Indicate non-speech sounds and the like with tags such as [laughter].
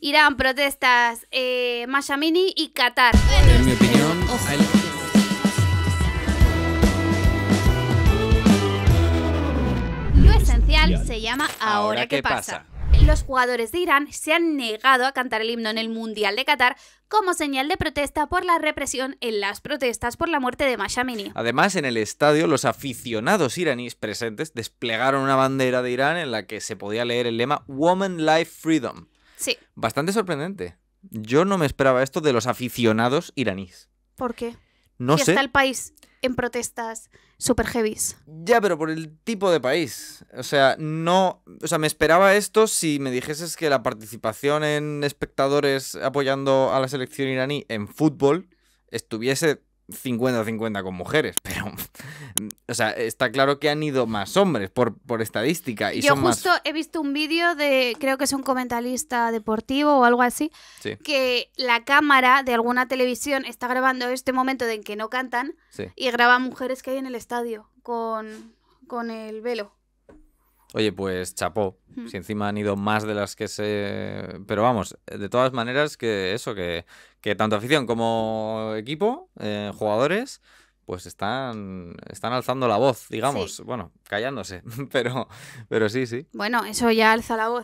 Irán, protestas, eh, Mashamini y Qatar. En mi opinión, esencial se llama Ahora, qué pasa. Los jugadores de Irán se han negado a cantar el himno en el Mundial de Qatar como señal de protesta por la represión en las protestas por la muerte de Mashamini. Además, en el estadio, los aficionados iraníes presentes desplegaron una bandera de Irán en la que se podía leer el lema Woman Life Freedom, Sí. Bastante sorprendente. Yo no me esperaba esto de los aficionados iraníes. ¿Por qué? No está el país en protestas super heavies. Ya, pero por el tipo de país. O sea, no. O sea, me esperaba esto si me dijeses que la participación en espectadores apoyando a la selección iraní en fútbol estuviese 50-50 con mujeres, pero o sea, está claro que han ido más hombres por, estadística. Y Yo justo he visto un vídeo de, creo que es un comentarista deportivo o algo así, que la cámara de alguna televisión está grabando este momento de en que no cantan y graba mujeres que hay en el estadio con, el velo. Oye, pues chapó. Hmm. Si encima han ido más de las que se. Pero vamos, de todas maneras, que eso, que, tanto afición como equipo, eh, jugadores, pues están, están alzando la voz, digamos, bueno, callándose, [laughs] pero, pero sí, sí. Bueno, eso ya alza la voz,